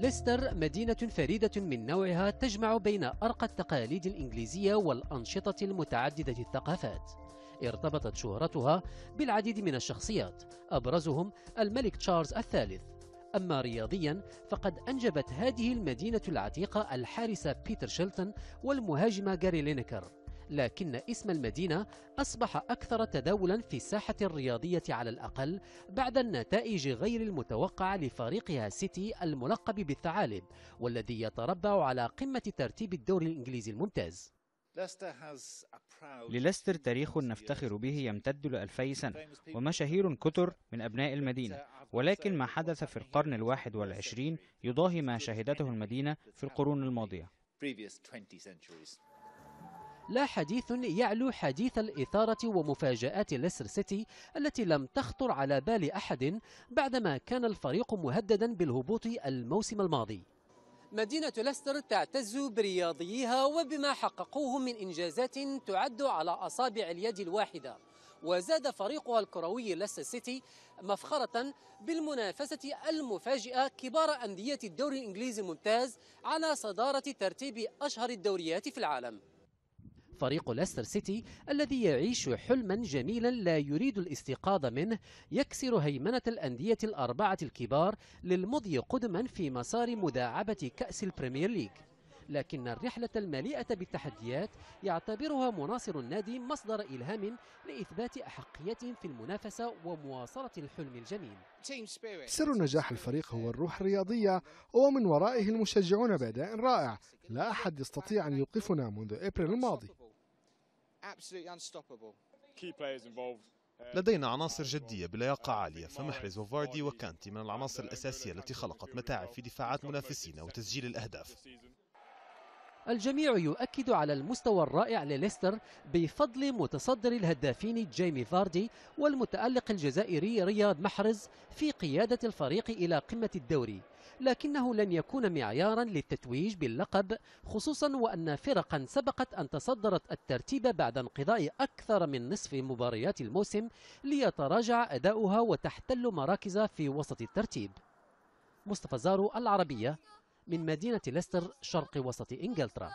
ليستر مدينة فريدة من نوعها تجمع بين أرقى التقاليد الإنجليزية والأنشطة المتعددة الثقافات ارتبطت شهرتها بالعديد من الشخصيات أبرزهم الملك تشارلز الثالث أما رياضيا فقد أنجبت هذه المدينة العتيقة الحارس بيتر شيلتون والمهاجم جاري لينكر لكن اسم المدينة أصبح أكثر تداولا في الساحة الرياضية على الأقل بعد النتائج غير المتوقعة لفريقها سيتي الملقب بالثعالب والذي يتربع على قمة ترتيب الدوري الإنجليزي الممتاز للستر تاريخ نفتخر به يمتد لألفي سنة ومشاهير كتر من أبناء المدينة ولكن ما حدث في القرن الواحد والعشرين يضاهي ما شهدته المدينة في القرون الماضية لا حديث يعلو حديث الإثارة ومفاجآت ليستر سيتي التي لم تخطر على بال أحد بعدما كان الفريق مهددا بالهبوط الموسم الماضي مدينة ليستر تعتز برياضيها وبما حققوه من إنجازات تعد على أصابع اليد الواحدة وزاد فريقها الكروي ليستر سيتي مفخرة بالمنافسة المفاجئة كبار أندية الدوري الإنجليزي الممتاز على صدارة ترتيب أشهر الدوريات في العالم فريق ليستر سيتي الذي يعيش حلما جميلا لا يريد الاستيقاظ منه يكسر هيمنة الأندية الأربعة الكبار للمضي قدما في مسار مداعبة كأس البريمير ليج لكن الرحلة المليئة بالتحديات يعتبرها مناصر النادي مصدر إلهام لإثبات أحقيتهم في المنافسة ومواصلة الحلم الجميل سر نجاح الفريق هو الروح الرياضية ومن ورائه المشجعون بأداء رائع لا أحد يستطيع أن يوقفنا منذ إبريل الماضي Uh, لدينا عناصر جدية بلياقة عالية فمحرز وفاردي وكانتي من العناصر الأساسية التي خلقت متاعب في دفاعات منافسينا وتسجيل الأهداف الجميع يؤكد على المستوى الرائع لليستر بفضل متصدر الهدافين جيمي فاردي والمتألق الجزائري رياض محرز في قيادة الفريق إلى قمة الدوري لكنه لن يكون معيارا للتتويج باللقب خصوصا وأن فرقا سبقت أن تصدرت الترتيب بعد انقضاء أكثر من نصف مباريات الموسم ليتراجع أداؤها وتحتل مراكز في وسط الترتيب مصطفى زارو العربية من مدينة ليستر شرق وسط إنجلترا